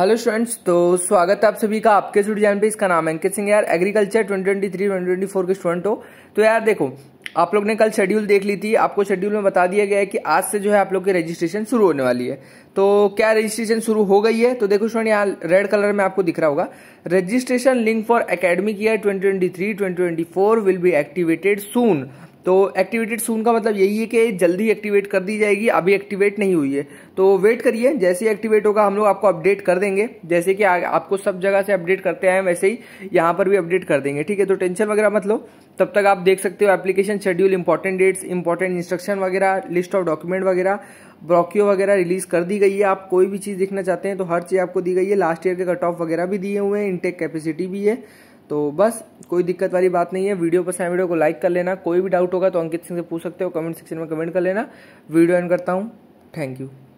hello students तो स्वागत है आप सभी का आपके स्टूडियो जान पे इसका नाम है अंकित सिंह यार एग्रीकल्चर 2023 2024 के स्टूडेंट हो तो यार देखो आप लोग ने कल शेड्यूल देख ली थी आपको शेड्यूल में बता दिया गया है कि आज से जो है आप लोग की रजिस्ट्रेशन शुरू होने वाली है तो क्या रजिस्ट्रेशन शुरू हो गई है तो देखो स्टूडेंट यहाँ रेड कलर में आपको दिख रहा होगा registration link for academic year twenty twenty will be activated soon तो एक्टिवेटेड सून का मतलब यही है कि जल्दी एक्टिवेट कर दी जाएगी अभी एक्टिवेट नहीं हुई है तो वेट करिए जैसे ही एक्टिवेट होगा हम लोग आपको अपडेट कर देंगे जैसे कि आपको सब जगह से अपडेट करते आए वैसे ही यहाँ पर भी अपडेट कर देंगे ठीक है तो टेंशन वगैरह मत लो तब तक आप देख सकते हो application schedule important dates important instruction वगैरह लिस्ट ऑफ डॉक्यूमेंट वगैरह ब्रॉक्यो वगैरह रिलीज कर दी गई है आप कोई भी चीज़ देखना चाहते हैं तो हर चीज़ आपको दी गई है लास्ट ईयर के कट ऑफ वगैरह भी दिए हुए हैं इनटेक कैपेसिटी भी है तो बस कोई दिक्कत वाली बात नहीं है वीडियो पसंद है वीडियो को लाइक कर लेना कोई भी डाउट होगा तो अंकित सिंह से पूछ सकते हो कमेंट सेक्शन में कमेंट कर लेना वीडियो एंड करता हूँ थैंक यू